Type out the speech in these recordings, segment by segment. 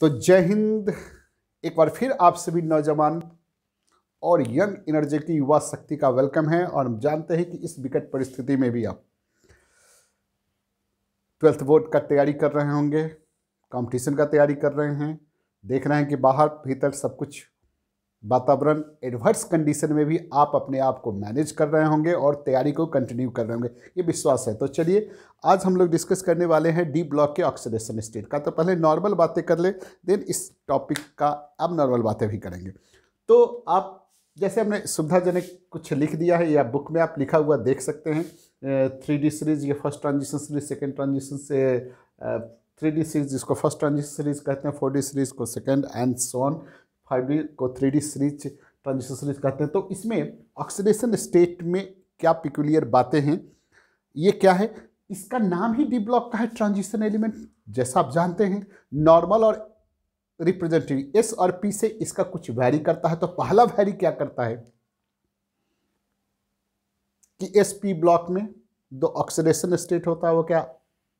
तो जय हिंद एक बार फिर आप सभी नौजवान और यंग एनर्जी की युवा शक्ति का वेलकम है और हम जानते हैं कि इस विकट परिस्थिति में भी आप ट्वेल्थ बोर्ड का तैयारी कर रहे होंगे कंपटीशन का तैयारी कर रहे हैं देख रहे हैं कि बाहर भीतर सब कुछ वातावरण एडवर्स कंडीशन में भी आप अपने आप को मैनेज कर रहे होंगे और तैयारी को कंटिन्यू कर रहे होंगे ये विश्वास है तो चलिए आज हम लोग डिस्कस करने वाले हैं डी ब्लॉक के ऑक्सीडेशन स्टेट का तो पहले नॉर्मल बातें कर ले देन इस टॉपिक का अब नॉर्मल बातें भी करेंगे तो आप जैसे हमने सुविधाजनक कुछ लिख दिया है या बुक में आप लिखा हुआ देख सकते हैं थ्री डी सीरीज ये first transition series second transition से थ्री डी सीरीज जिसको फर्स्ट ट्रांजिशन सीरीज कहते हैं फोर डी सीरीज को सेकेंड एंड सोन फाइव को three d series transition series कहते हैं तो इसमें ऑक्सीडेशन स्टेट में क्या पिकुलियर बातें हैं ये क्या है इसका नाम ही डी ब्लॉक का है ट्रांजिशन एलिमेंट जैसा आप जानते हैं नॉर्मल और रिप्रेजेंटेटिव एस और पी से इसका कुछ वैरी करता है तो पहला वैरी क्या करता है कि एस पी ब्लॉक में दो ऑक्सीडेशन स्टेट होता है वो क्या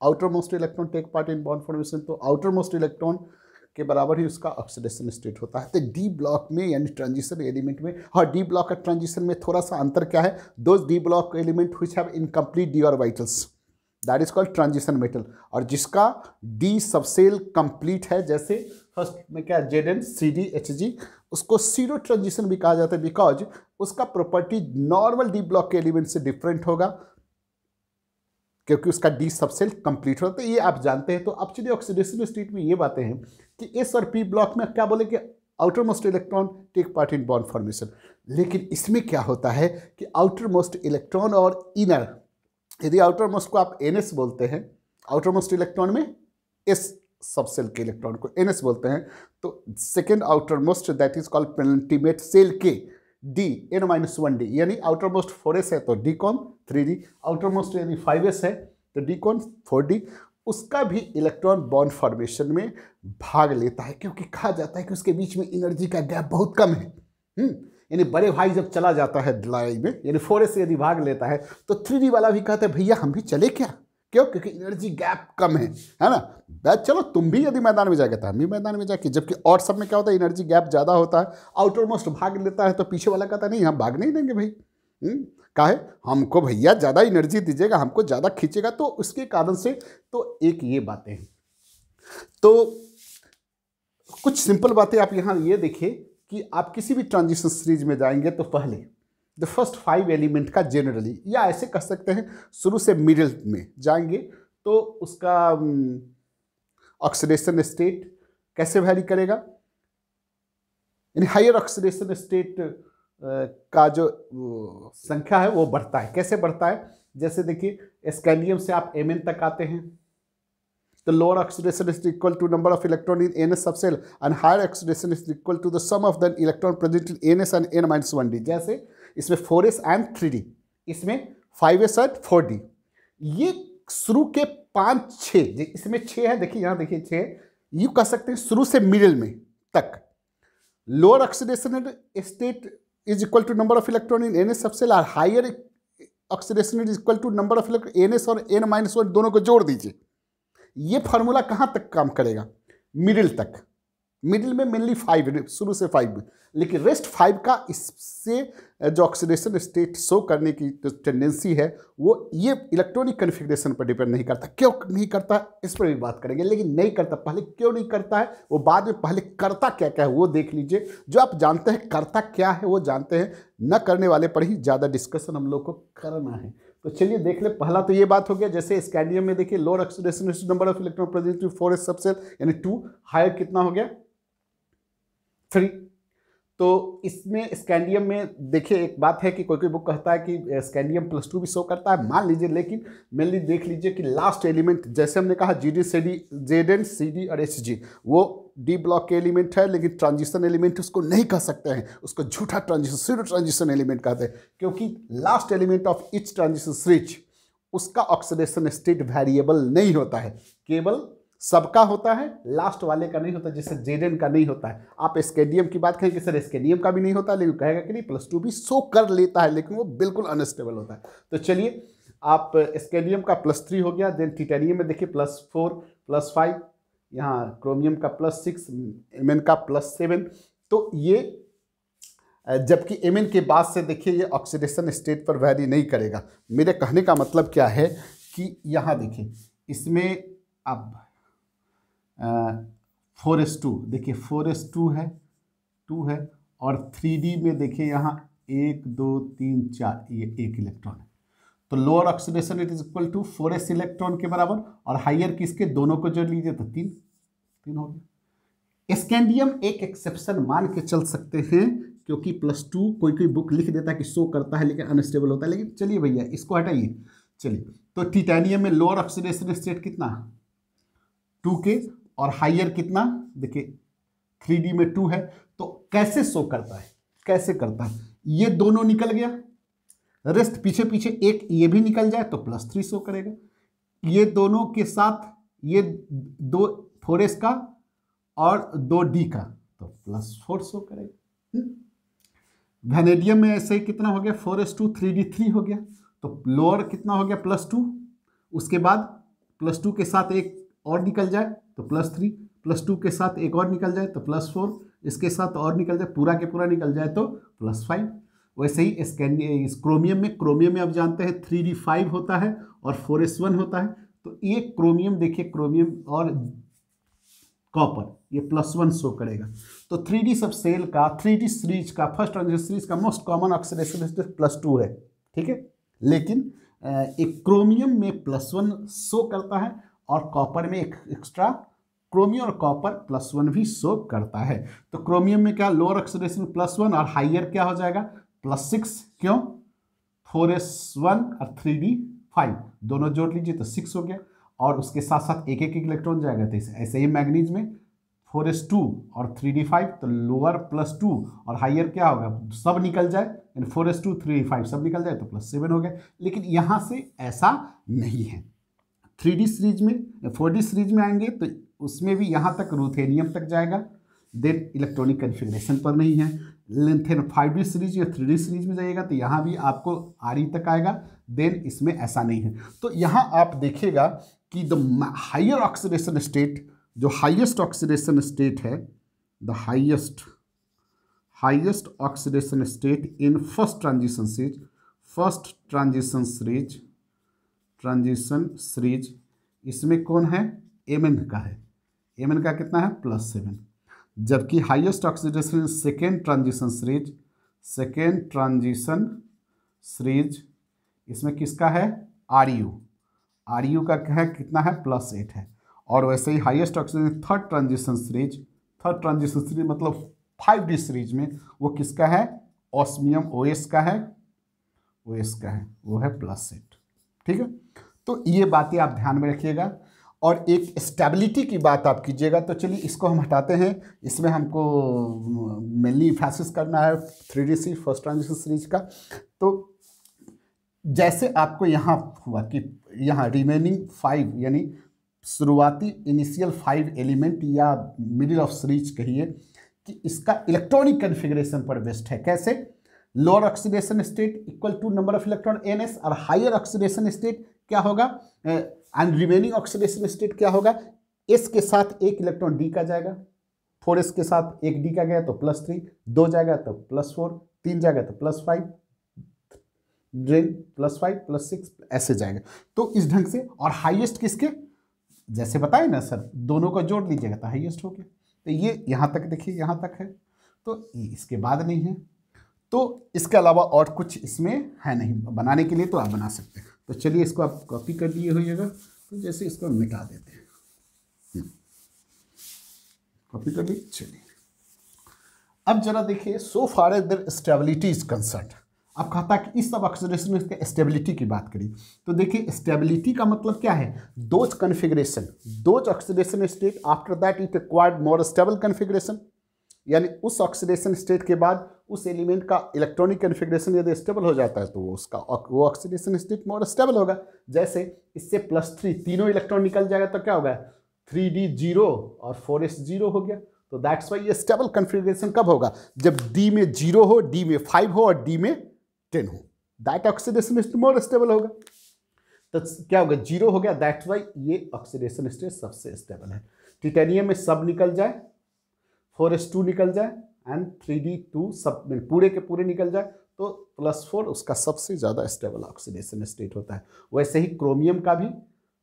outer most electron take part in bond formation तो आउटर मोस्ट इलेक्ट्रॉन के बराबर ही उसका ऑक्सीडेशन स्टेट होता है तो डी ब्लॉक में यानी ट्रांजिशन एलिमेंट में और डी ब्लॉक का ट्रांजिशन में थोड़ा सा अंतर क्या है दो d block element who have incomplete d और orbitals that is called transition metal और जिसका डी सबसेल कंप्लीट है जैसे फर्स्ट में क्या Z N C D H G उसको सीरो ट्रांजिशन भी कहा जाता है बिकॉज उसका प्रॉपर्टी नॉर्मल डी ब्लॉक के एलिमेंट से डिफरेंट होगा क्योंकि उसका डी सबसेल कंप्लीट होता है तो ये आप जानते हैं तो अब चलिए ऑक्सीडेशन स्टेट में ये बातें हैं कि एस और पी ब्लॉक में क्या बोले कि outer most electron take part in bond formation लेकिन इसमें क्या होता है कि आउटर मोस्ट इलेक्ट्रॉन और इनर यदि आउटर मोस्ट को आप एन बोलते हैं आउटर मोस्ट इलेक्ट्रॉन में एस सबसेल के इलेक्ट्रॉन को एन बोलते हैं तो second outer most that is called penultimate shell के d n minus one d यानी आउटर मोस्ट फोर एस है तो डी कॉन थ्री डी आउटर मोस्ट यानी फाइव एस है तो डी कॉन फोर डी उसका भी इलेक्ट्रॉन बॉन्ड फॉर्मेशन में भाग लेता है क्योंकि कहा जाता है कि उसके बीच में एनर्जी का गैप बहुत कम है हम्म, यानी बड़े भाई जब चला जाता है लड़ाई में यानी फोरे से यदि भाग लेता है तो थ्री वाला भी कहता है भैया हम भी चले क्या क्यों क्योंकि एनर्जी गैप कम है है ना बैच चलो तुम भी यदि मैदान में जाए तो हम भी मैदान में जाके जबकि और सब में क्या होता है एनर्जी गैप ज़्यादा होता है आउटर मोस्ट भाग लेता है तो पीछे वाला कहता नहीं हम भागने ही देंगे भाई हम्म, काहे हमको भैया ज़्यादा एनर्जी दीजिएगा हमको ज़्यादा खींचेगा तो उसके कारण से तो एक ये बातें हैं तो कुछ सिंपल बातें आप यहाँ ये देखिए कि आप किसी भी ट्रांजिशन सीरीज में जाएंगे तो पहले द फर्स्ट फाइव एलिमेंट का जनरली या ऐसे कह सकते हैं शुरू से मिडिल में जाएंगे तो उसका ऑक्सीडेशन हम्म, स्टेट कैसे वैरी करेगा यानी हायर ऑक्सीडेशन स्टेट का जो संख्या है वो बढ़ता है कैसे बढ़ता है जैसे देखिए स्कैंडियम से आप एम तक आते हैं तो lower oxidation is equal to number of electron in n s सबसे higher oxidation is equal to the sum of the electron present in n s and n minus one d जैसे इसमें four s and three d इसमें five s and four d ये शुरू के पाँच छः इसमें छः है देखिए यहाँ देखिए छः यू कह सकते हैं शुरू से मिडिल में तक lower oxidation state is equal to number of electron in n s सबसे लार higher oxidation is equal to number of electron n s और एन माइनस वन दोनों को जोड़ दीजिए ये फार्मूला कहाँ तक काम करेगा मिडिल तक मिडिल में मेनली फाइव शुरू से फाइव लेकिन रेस्ट फाइव का इससे जो ऑक्सीडेशन स्टेट शो करने की जो टेंडेंसी है वो ये इलेक्ट्रॉनिक कन्फिग्रेशन पर डिपेंड नहीं करता क्यों नहीं करता इस पर भी बात करेंगे लेकिन नहीं करता पहले क्यों नहीं करता है वो बाद में पहले करता क्या क्या है वो देख लीजिए जो आप जानते हैं करता क्या है वो जानते हैं न करने वाले पर ही ज़्यादा डिस्कशन हम लोग को करना है तो चलिए देख ले पहला तो ये बात हो गया जैसे स्कैंडियम में देखिए lower oxidation number of electron present four s सबसे यानी टू हायर कितना हो गया थ्री तो इसमें स्कैंडियम में देखिए एक बात है कि कोई कोई बुक कहता है कि स्कैंडियम प्लस टू भी शो करता है मान लीजिए लेकिन मेनली देख लीजिए कि लास्ट एलिमेंट जैसे हमने कहा G D C D Z N C D और एच जी वो डी ब्लॉक के एलिमेंट है लेकिन ट्रांजिशन एलिमेंट उसको नहीं कह सकते हैं उसको झूठा ट्रांजिशन सीरो ट्रांजिशन एलिमेंट कहते हैं क्योंकि last element of each transition स्विच उसका ऑक्सीडेशन स्टेट वेरिएबल नहीं होता है केवल सबका होता है लास्ट वाले का नहीं होता जैसे जेडेन का नहीं होता है आप स्केडियम की बात करें कि सर स्केडियम का भी नहीं होता लेकिन कहेगा कि नहीं प्लस टू भी सो कर लेता है लेकिन वो बिल्कुल अनस्टेबल होता है तो चलिए आप स्केडियम का प्लस थ्री हो गया देन टिटेनियम में देखिए प्लस फोर प्लस फाइव यहाँ क्रोमियम का प्लस सिक्स एम का प्लस सेवन तो ये जबकि एम के बाद से देखिए ये ऑक्सीडेशन स्टेट पर वैरी नहीं करेगा मेरे कहने का मतलब क्या है कि यहाँ देखिए इसमें अब फोर एस टू देखिए फोर एस टू है टू है और थ्री डी में देखिए यहाँ एक दो तीन चार ये एक इलेक्ट्रॉन है तो lower oxidation it is equal to four s electron के बराबर और हाइयर किसके दोनों को जोड़ लीजिए तो तीन तीन हो गया स्कैंडियम एक एक्सेप्शन मान के चल सकते हैं क्योंकि प्लस टू कोई कोई बुक लिख देता है कि शो करता है लेकिन अनस्टेबल होता है लेकिन चलिए भैया इसको हटाइए चलिए तो टिटानियम में लोअर ऑक्सीडेशन स्टेट कितना टू के और हाइयर कितना देखिए थ्री डी में टू है तो कैसे शो करता है कैसे करता है ये दोनों निकल गया रेस्ट पीछे पीछे एक ये भी निकल जाए तो प्लस थ्री शो करेगा ये दोनों के साथ ये दो फोर एस का और दो डी का तो प्लस फोर शो करेगा वेनेडियम हम्म। में ऐसे कितना हो गया four S two three d three हो गया तो लोअर कितना हो गया प्लस टू उसके बाद प्लस टू के साथ एक और निकल जाए तो प्लस थ्री प्लस टू के साथ एक और निकल जाए तो प्लस फोर इसके साथ और निकल जाए पूरा के पूरा निकल जाए तो प्लस फाइव वैसे ही स्कैन इस क्रोमियम में क्रोमियम में आप जानते हैं थ्री डी फाइव होता है और फोर एस वन होता है तो ये क्रोमियम देखिए क्रोमियम और कॉपर ये प्लस वन शो करेगा तो थ्री डी सब सेल का थ्री डी सीरीज का फर्स्ट ऑक्सीडेशन सीरीज का most common oxidation plus two है ठीक है लेकिन एक क्रोमियम में प्लस वन शो करता है और कॉपर में एक एक्स्ट्रा क्रोमियम और कॉपर प्लस वन भी शो करता है तो क्रोमियम में क्या लोअर ऑक्सीडेशन प्लस वन और हाइयर क्या हो जाएगा प्लस सिक्स क्यों फोर एस वन और थ्री डी फाइव दोनों जोड़ लीजिए तो सिक्स हो गया और उसके साथ साथ एक एक इलेक्ट्रॉन जाएगा तो ऐसे ही मैग्नीज में फोर एस टू और थ्री डी फाइव तो लोअर प्लस टू और हाइयर क्या होगा सब निकल जाए यानी four S two three d five सब निकल जाए तो प्लस सेवन हो गया लेकिन यहाँ से ऐसा नहीं है थ्री सीरीज में फोर सीरीज में आएंगे तो उसमें भी यहाँ तक रूथेनियम तक जाएगा देन इलेक्ट्रॉनिक कन्फिग्रेशन पर नहीं है लेंथेन फाइव डी सीरीज या थ्री डी सीरीज में जाइएगा तो यहाँ भी आपको आर ई तक आएगा देन इसमें ऐसा नहीं है तो यहाँ आप देखिएगा कि द हाइयर ऑक्सीडेशन स्टेट जो हाइएस्ट ऑक्सीडेशन स्टेट है the highest highest oxidation state in first transition series first transition series transition series इसमें कौन है एमएन का है एमएन का कितना है प्लस सेवन जबकि highest oxidation second transition series second transition series इसमें किसका है आर यू आर यू का क्या है कितना है प्लस एट है और वैसे ही highest oxygen third transition series third transition series मतलब फाइव डी सीरीज में वो किसका है ऑस्मियम ओएस का है ओएस का है वो है प्लस एट ठीक है तो ये बातें आप ध्यान में रखिएगा और एक स्टेबिलिटी की बात आप कीजिएगा तो चलिए इसको हम हटाते हैं इसमें हमको मेनली फैसिस करना है three d series first transition series का तो जैसे आपको यहाँ हुआ कि यहाँ रिमेनिंग फाइव यानी शुरुआती इनिशियल फाइव एलिमेंट या मिडिल ऑफ सीरीज कहिए कि इसका इलेक्ट्रॉनिक कन्फिग्रेशन पर बेस्ट है कैसे lower oxidation state equal to number of electron n s और हायर ऑक्सीडेशन स्टेट क्या होगा एंड रिमेनिंग ऑक्सीडेशन स्टेट क्या होगा एस के साथ एक इलेक्ट्रॉन डी का जाएगा फोर एस के साथ एक डी का गया तो प्लस थ्री दो जाएगा तो प्लस फोर तीन जाएगा तो प्लस फाइव ड्रेन प्लस फाइव प्लस सिक्स ऐसे जाएगा तो इस ढंग से और हाइएस्ट किसके जैसे बताए ना सर दोनों को जोड़ लीजिएगा तो हाइएस्ट हो गया तो ये यहाँ तक देखिए यहाँ तक है तो इसके बाद नहीं है तो इसके अलावा और कुछ इसमें है नहीं बनाने के लिए तो आप बना सकते हैं तो चलिए इसको आप कॉपी कर दिए होइएगा तो जैसे इसको मिटा देते हैं कॉपी हम्म। कर दी चलिए अब जरा देखिए so far as their stability is concerned अब कहता है कि इस सब अक्सरेशन में स्टेबिलिटी की बात करी तो देखिए स्टेबिलिटी का मतलब क्या है those configuration those oxidation state after that it required more stable configuration यानी उस ऑक्सीडेशन स्टेट के बाद उस एलिमेंट का इलेक्ट्रॉनिक कन्फिग्रेशन यदि स्टेबल हो जाता है तो वो उसका वो ऑक्सीडेशन स्टेट मोर स्टेबल होगा जैसे इससे प्लस थ्री तीनों इलेक्ट्रॉन निकल जाएगा तो क्या होगा थ्री डी जीरो और फोर एस जीरो हो गया तो दैट्स वाई ये स्टेबल कन्फिग्रेशन कब होगा जब डी में जीरो हो डी में फाइव हो और डी में टेन हो that oxidation state more stable होगा तो क्या होगा जीरो हो गया दैट्स वाई ये ऑक्सीडेशन स्टेट सबसे स्टेबल है टिटेनियम में सब निकल जाए फोर एस टू निकल जाए एंड थ्री डी टू सब पूरे के पूरे निकल जाए तो प्लस फोर उसका सबसे ज़्यादा स्टेबल ऑक्सीडेशन स्टेट होता है वैसे ही क्रोमियम का भी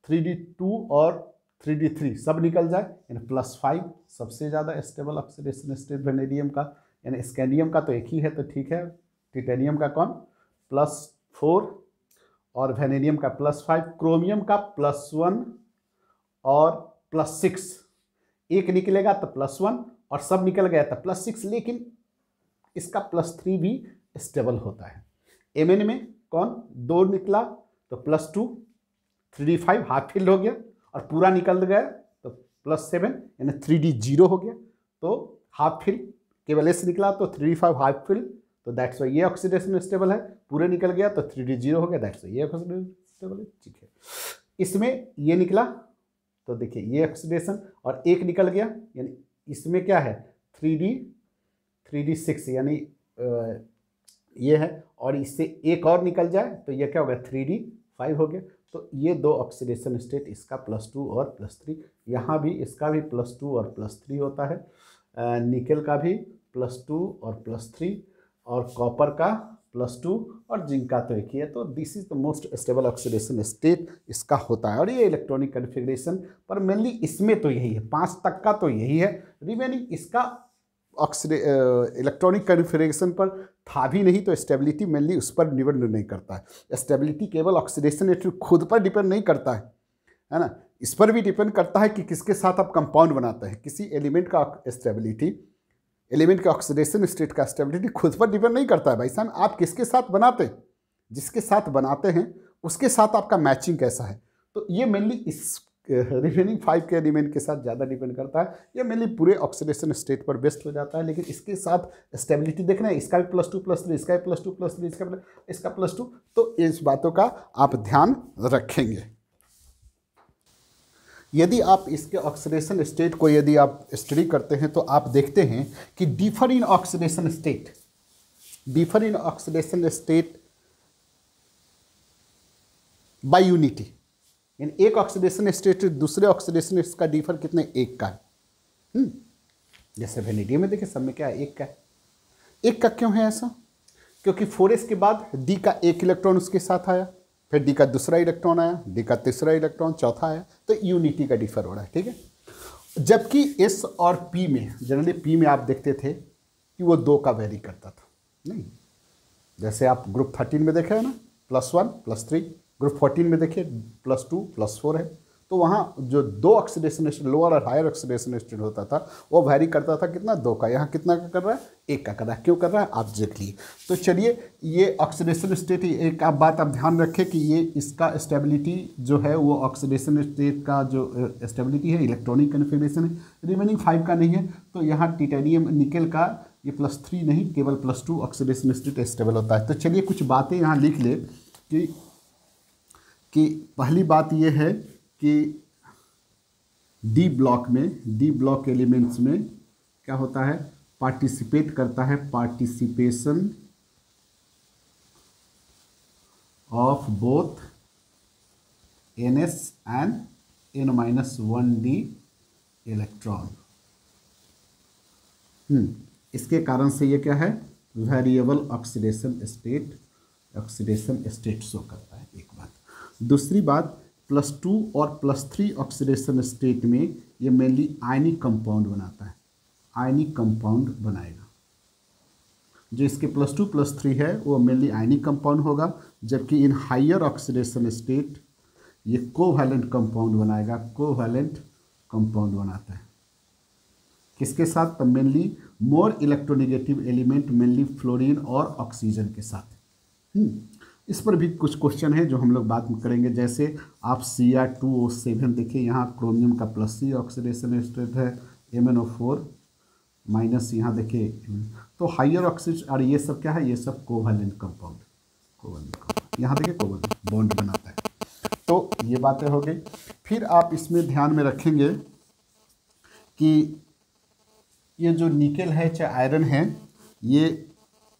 थ्री डी टू और थ्री डी थ्री सब निकल जाए यानी प्लस फाइव सबसे ज़्यादा स्टेबल ऑक्सीडेशन स्टेट वेनेडियम का यानी स्कैंडियम का तो एक ही है तो ठीक है टिटेनियम का कौन प्लस फोर और वेनेडियम का प्लस फाइव क्रोमियम का प्लस वन और प्लस सिक्स एक निकलेगा तो प्लस वन और सब निकल गया था प्लस सिक्स लेकिन इसका प्लस थ्री भी स्टेबल होता है एम एन में कौन दो निकला तो plus two three d five half filled हो गया और पूरा निकल गया तो प्लस सेवन यानी थ्री डी जीरो हो गया तो हाफ फील्ड केवल एस निकला तो three d five half filled तो दैट्स वाई ये ऑक्सीडेशन स्टेबल है पूरे निकल गया तो थ्री डी जीरो हो गया दैट्स वाई ये ऑक्सीडेशन स्टेबल है ठीक है इसमें ये निकला तो देखिए ये ऑक्सीडेशन और एक निकल गया यानी इसमें क्या है three d three d six यानी ये है और इससे एक और निकल जाए तो ये क्या हो गया थ्री डी फाइव हो गया तो ये दो ऑक्सीडेशन स्टेट इसका प्लस टू और प्लस थ्री यहाँ भी इसका भी प्लस टू और प्लस थ्री होता है निकल का भी प्लस टू और प्लस थ्री और कॉपर का प्लस टू और जिंक का तो एक ही है तो this is the most stable oxidation state इसका होता है और ये इलेक्ट्रॉनिक कन्फिग्रेशन पर मेनली इसमें तो यही है पाँच तक का तो यही है रिमेनिंग इसका ऑक्सीडे इलेक्ट्रॉनिक कन्फिग्रेशन पर था भी नहीं तो स्टेबिलिटी मेनली उस पर डिपेंड नहीं करता है स्टेबिलिटी केवल ऑक्सीडेशन एट्री खुद पर डिपेंड नहीं करता है है ना इस पर भी डिपेंड करता है कि किसके साथ आप कंपाउंड बनाते हैं किसी एलिमेंट का स्टेबिलिटी एलिमेंट का ऑक्सीडेशन स्टेट का स्टेबिलिटी खुद पर डिपेंड नहीं करता है भाई साहब आप किसके साथ बनाते हैं जिसके साथ बनाते हैं उसके साथ आपका मैचिंग कैसा है तो ये मेनली इस रिमेनिंग फाइव के एलिमेंट के साथ ज़्यादा डिपेंड करता है ये मेनली पूरे ऑक्सीडेशन स्टेट पर बेस्ड हो जाता है लेकिन इसके साथ स्टेबिलिटी देखना है इसका भी प्लस टू प्लस थ्री इसका भी प्लस टू प्लस थ्री इसका प्लस इसका प्लस टू तो इस बातों का आप ध्यान रखेंगे यदि आप इसके ऑक्सीडेशन स्टेट को यदि आप स्टडी करते हैं तो आप देखते हैं कि differ in oxidation state differ in oxidation state by unity यानी एक ऑक्सीडेशन स्टेट दूसरे ऑक्सीडेशन इसका डिफर कितने एक का है हम्म। जैसे वेनिडियम में देखिए सब में क्या है एक का है एक का क्यों है ऐसा क्योंकि फोरेस के बाद डी का एक इलेक्ट्रॉन उसके साथ आया फिर डी का दूसरा इलेक्ट्रॉन आया डी का तीसरा इलेक्ट्रॉन चौथा आया तो यूनिटी का डिफर हो रहा है ठीक है जबकि एस और पी में जनरली पी में आप देखते थे कि वो दो का वेरी करता था नहीं जैसे आप ग्रुप थर्टीन में देखे हैं ना plus one plus three group fourteen में देखिए प्लस टू प्लस फोर है तो वहाँ जो दो ऑक्सीडेशन स्टेट लोअर और हायर ऑक्सीडेशन स्टेट होता था वो वैरी करता था कितना दो का यहाँ कितना का कर रहा है एक का कर रहा है क्यों कर रहा है आप ऑब्जेक्टली तो चलिए ये ऑक्सीडेशन स्टेट एक आप बात आप ध्यान रखें कि ये इसका स्टेबिलिटी जो है वो ऑक्सीडेशन स्टेट का जो स्टेबिलिटी है इलेक्ट्रॉनिक कन्फिग्रेशन है रिमेनिंग फाइव का नहीं है तो यहाँ टिटेनियम निकल का ये प्लस थ्री नहीं केवल plus two oxidation state stable होता है तो चलिए कुछ बातें यहाँ लिख ले कि कि पहली बात ये है कि डी ब्लॉक में डी ब्लॉक एलिमेंट्स में क्या होता है पार्टिसिपेट करता है participation of both n s and n minus one d electron इसके कारण से ये क्या है variable oxidation state oxidation state show करता है एक बात दूसरी बात प्लस टू और प्लस थ्री ऑक्सीडेशन स्टेट में ये मेनली आयनिक कंपाउंड बनाता है आयनिक कंपाउंड बनाएगा जो इसके प्लस टू प्लस थ्री है वो मेनली आयनिक कंपाउंड होगा जबकि इन हाइयर ऑक्सीडेशन स्टेट ये कोवैलेंट कंपाउंड बनाएगा कोवैलेंट कंपाउंड बनाता है किसके साथ तो mainly more electronegative element mainly fluorine और ऑक्सीजन के साथ हम्म। इस पर भी कुछ क्वेश्चन है जो हम लोग बात करेंगे जैसे आप C R two O seven देखिए यहाँ क्रोमियम का प्लस सी ऑक्सीडेशन स्टेट है M N O four minus यहाँ देखिए तो हाइयर ऑक्सीज और ये सब क्या है ये सब कोवलेंट कंपाउंड कोवलेंट कंपाउंड यहाँ देखिए कोवलेंट बॉन्ड बनाता है तो ये बातें हो गई फिर आप इसमें ध्यान में रखेंगे कि ये जो निकेल है चाहे आयरन है ये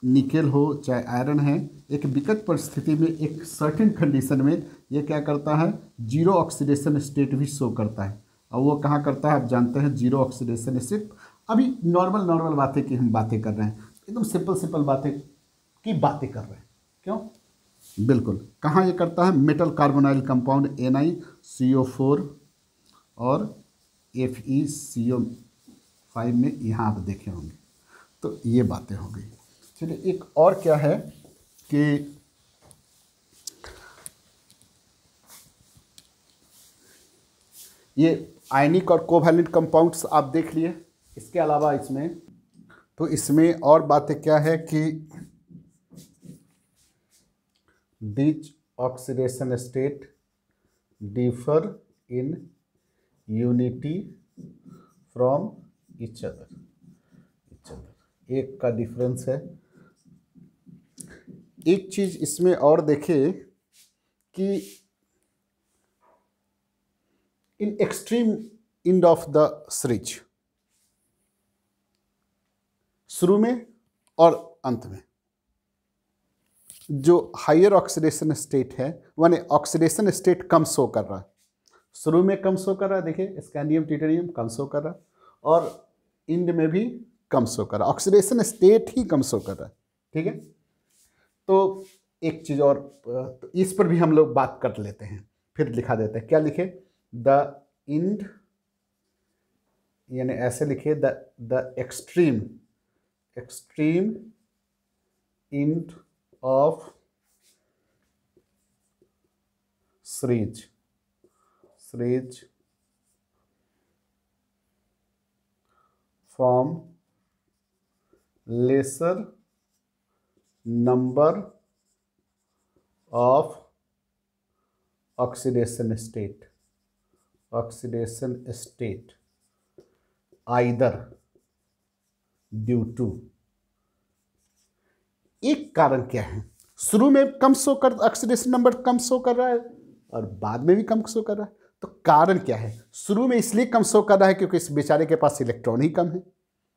निकेल हो चाहे आयरन है एक विकट परिस्थिति में एक सर्टेन कंडीशन में ये क्या करता है जीरो ऑक्सीडेशन स्टेट भी शो करता है और वो कहाँ करता है आप जानते हैं जीरो ऑक्सीडेशन स्टेट अभी नॉर्मल नॉर्मल बातें की हम बातें कर रहे हैं एकदम सिंपल सिंपल बातें की बातें कर रहे हैं क्यों बिल्कुल कहाँ ये करता है metal carbonyl compound N I C O four और F E C O five में यहाँ आप देखे होंगे तो ये बातें हो गई चलिए एक और क्या है कि ये आयनिक और कोवैलेंट कंपाउंड्स आप देख लिए इसके अलावा इसमें तो इसमें और बातें क्या है कि डिच oxidation state differ in unity from each other each other एक का डिफरेंस है एक चीज़ इसमें और देखे कि in extreme end of the series शुरू में और अंत में जो हायर ऑक्सीडेशन स्टेट है वाने ऑक्सीडेशन स्टेट कम शो कर रहा है शुरू में कम शो कर रहा है देखिए स्कैंडियम टिटेनियम कम शो कर रहा है और इंड में भी कम शो कर रहा है ऑक्सीडेशन स्टेट ही कम शो कर रहा है ठीक है तो एक चीज़ और तो इस पर भी हम लोग बात कर लेते हैं फिर लिखा देते हैं क्या लिखे द इंड यानी ऐसे लिखे the the extreme extreme end of series series form lesser number of oxidation state oxidation state either due to एक कारण क्या है शुरू में कम शो कर ऑक्सीडेशन नंबर कम शो कर रहा है और बाद में भी कम शो कर रहा है तो कारण क्या है शुरू में इसलिए कम शो कर रहा है क्योंकि इस बेचारे के पास इलेक्ट्रॉन ही कम है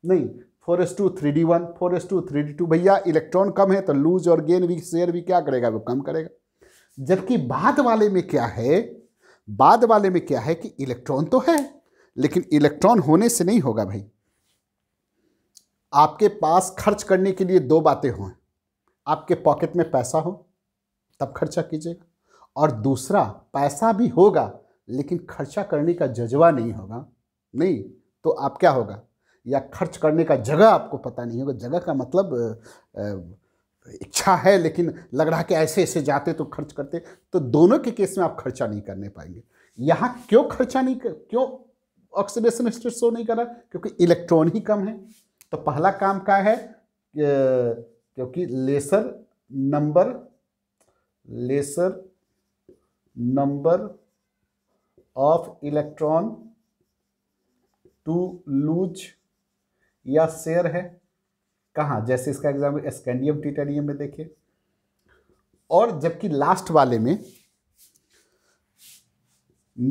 नहीं four S two three D one four S two three D two भैया इलेक्ट्रॉन कम है तो लूज और गेन भी शेयर भी क्या करेगा वो कम करेगा जबकि बाद वाले में क्या है बाद वाले में क्या है कि इलेक्ट्रॉन तो है लेकिन इलेक्ट्रॉन होने से नहीं होगा भाई आपके पास खर्च करने के लिए दो बातें हों आपके पॉकेट में पैसा हो तब खर्चा कीजिएगा और दूसरा पैसा भी होगा लेकिन खर्चा करने का जज्बा नहीं होगा नहीं तो आप क्या होगा या खर्च करने का जगह आपको पता नहीं होगा जगह का मतलब इच्छा है लेकिन लग रहा कि ऐसे ऐसे जाते तो खर्च करते तो दोनों के केस में आप खर्चा नहीं करने पाएंगे यहाँ क्यों खर्चा नहीं कर क्यों ऑक्सीडेशन स्टेट शो नहीं कर रहा क्योंकि इलेक्ट्रॉन ही कम है तो पहला काम का है क्योंकि lesser number lesser number of electron to lose या शेयर है कहाँ जैसे इसका एग्जाम्पल स्कैंडियम टिटेनियम में देखिए और जबकि लास्ट वाले में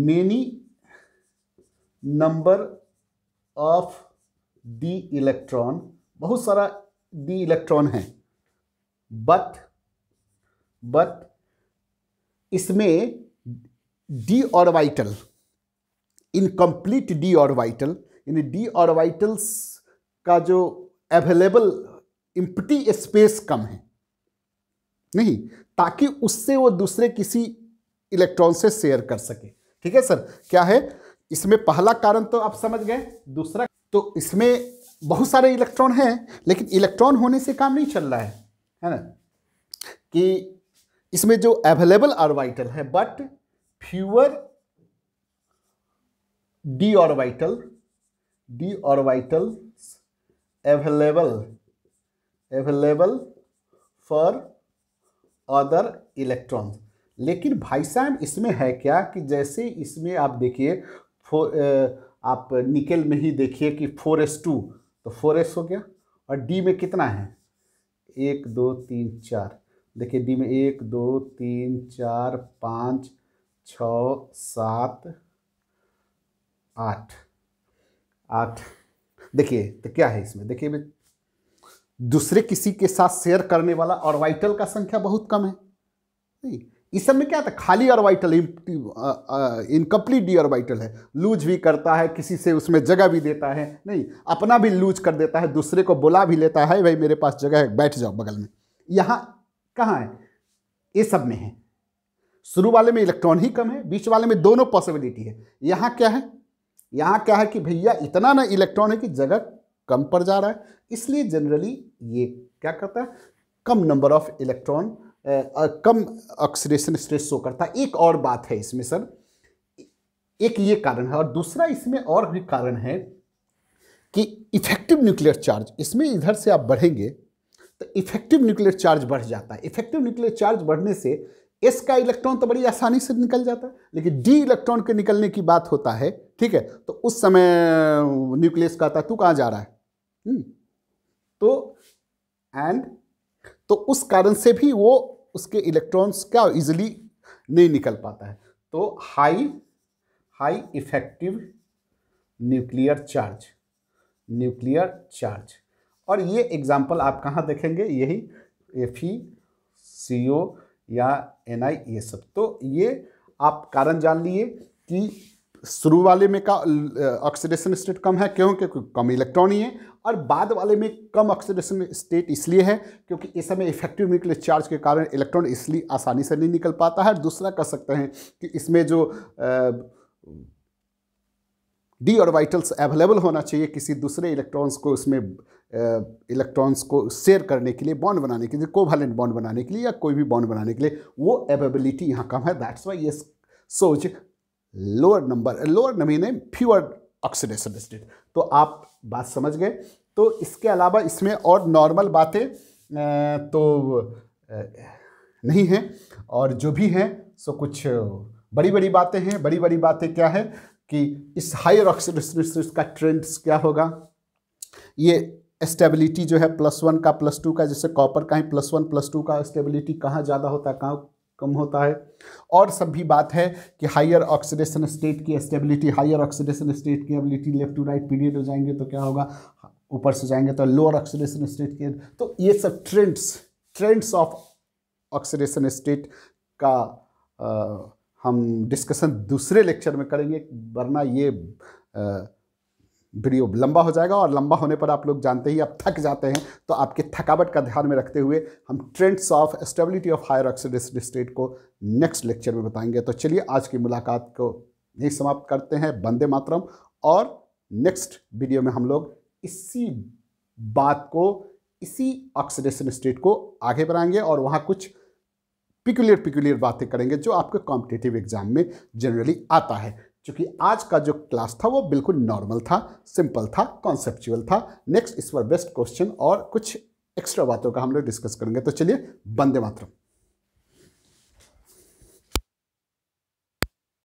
many number of the electron बहुत सारा दी इलेक्ट्रॉन है बट बट इसमें D orbital incomplete D orbital यानी डी ऑर्बिटल्स का जो अवेलेबल इम्पटी स्पेस कम है नहीं ताकि उससे वो दूसरे किसी इलेक्ट्रॉन से शेयर कर सके ठीक है सर क्या है इसमें पहला कारण तो आप समझ गए दूसरा तो इसमें बहुत सारे इलेक्ट्रॉन हैं लेकिन इलेक्ट्रॉन होने से काम नहीं चल रहा है है ना कि इसमें जो अवेलेबल ऑर्बिटल है but fewer D orbital D orbitals available available for other electrons लेकिन भाई साहब इसमें है क्या कि जैसे इसमें आप देखिए आप निकल में ही देखिए कि फोर एस टू तो फोर एस हो गया और डी में कितना है एक दो तीन चार देखिए डी में एक दो तीन चार पाँच छ सात आठ आठ देखिए तो क्या है इसमें देखिए दूसरे किसी के साथ शेयर करने वाला ऑर्बिटल का संख्या बहुत कम है नहीं इस सब में क्या था खाली ऑर्बिटल इनकम्प्लीट डी ऑर्बिटल है लूज भी करता है किसी से उसमें जगह भी देता है नहीं अपना भी लूज कर देता है दूसरे को बुला भी लेता है भाई मेरे पास जगह है बैठ जाओ बगल में यहाँ कहाँ है ये सब में है शुरू वाले में इलेक्ट्रॉन ही कम है बीच वाले में दोनों पॉसिबिलिटी है यहाँ क्या है यहाँ क्या है कि भैया इतना ना इलेक्ट्रॉन है कि जगह कम पर जा रहा है इसलिए जनरली ये क्या करता है कम नंबर ऑफ इलेक्ट्रॉन कम ऑक्सीडेशन स्ट्रेस शो करता है एक और बात है इसमें सर एक ये कारण है और दूसरा इसमें और भी कारण है कि इफेक्टिव न्यूक्लियर चार्ज इसमें इधर से आप बढ़ेंगे तो इफेक्टिव न्यूक्लियर चार्ज बढ़ जाता है इफेक्टिव न्यूक्लियर चार्ज बढ़ने से एस का इलेक्ट्रॉन तो बड़ी आसानी से निकल जाता है लेकिन डी इलेक्ट्रॉन के निकलने की बात होता है ठीक है तो उस समय न्यूक्लियस का तत्व कहाँ जा रहा है हम्म। तो एंड तो उस कारण से भी वो उसके इलेक्ट्रॉन्स क्या इजिली नहीं निकल पाता है तो high high effective nuclear charge nuclear charge और ये एग्जाम्पल आप कहाँ देखेंगे यही एफ ई सी ओ या एन आई ये सब तो ये आप कारण जान लिए कि शुरू वाले में का ऑक्सीडेशन स्टेट कम है क्यों क्योंकि कम इलेक्ट्रॉन ही है और बाद वाले में कम ऑक्सीडेशन स्टेट इसलिए है क्योंकि इस समय इफेक्टिव न्यूक्लियर चार्ज के कारण इलेक्ट्रॉन इसलिए आसानी से नहीं निकल पाता है दूसरा कह सकते हैं कि इसमें जो डी और वाइटल्स अवेलेबल होना चाहिए किसी दूसरे इलेक्ट्रॉन्स को इसमें इलेक्ट्रॉन्स को शेयर करने के लिए बॉन्ड बनाने के लिए कोवैलेंट बॉन्ड बनाने के लिए या कोई भी बॉन्ड बनाने के लिए वो एवेबिलिटी यहाँ कम है दैट्स वाई ये सोच लोअर नंबर लोअर नमीने फ्यूअर ऑक्सीडेशन स्टेट तो आप बात समझ गए तो इसके अलावा इसमें और नॉर्मल बातें तो नहीं हैं और जो भी हैं सो कुछ बड़ी बड़ी बातें हैं बड़ी बड़ी बातें क्या है कि इस हायर ऑक्सीडेशन का ट्रेंड क्या होगा ये स्टेबिलिटी जो है प्लस वन का प्लस टू का जैसे कॉपर का ही प्लस वन प्लस टू का स्टेबिलिटी कहाँ ज़्यादा होता है कहाँ कम होता है और सब भी बात है कि हायर ऑक्सीडेशन स्टेट की स्टेबिलिटी हायर ऑक्सीडेशन स्टेट की ability left to right period हो जाएंगे तो क्या होगा ऊपर से जाएंगे तो लोअर ऑक्सीडेशन स्टेट के तो ये सब trends trends of oxidation state का आ, हम डिस्कशन दूसरे लेक्चर में करेंगे वरना ये आ, वीडियो लंबा हो जाएगा और लंबा होने पर आप लोग जानते ही आप थक जाते हैं तो आपकी थकावट का ध्यान में रखते हुए हम trends of stability of higher oxidation state को नेक्स्ट लेक्चर में बताएंगे तो चलिए आज की मुलाकात को यही समाप्त करते हैं बंदे मातरम और नेक्स्ट वीडियो में हम लोग इसी बात को इसी ऑक्सीडेशन स्टेट को आगे बढ़ाएंगे और वहाँ कुछ पिकुलर पिकुलर बातें करेंगे जो आपके कॉम्पिटेटिव एग्जाम में जनरली आता है क्योंकि आज का जो क्लास था वो बिल्कुल नॉर्मल था सिंपल था कॉन्सेप्चुअल था नेक्स्ट इस पर बेस्ट क्वेश्चन और कुछ एक्स्ट्रा बातों का हम लोग डिस्कस करेंगे तो चलिए बंदे मातरम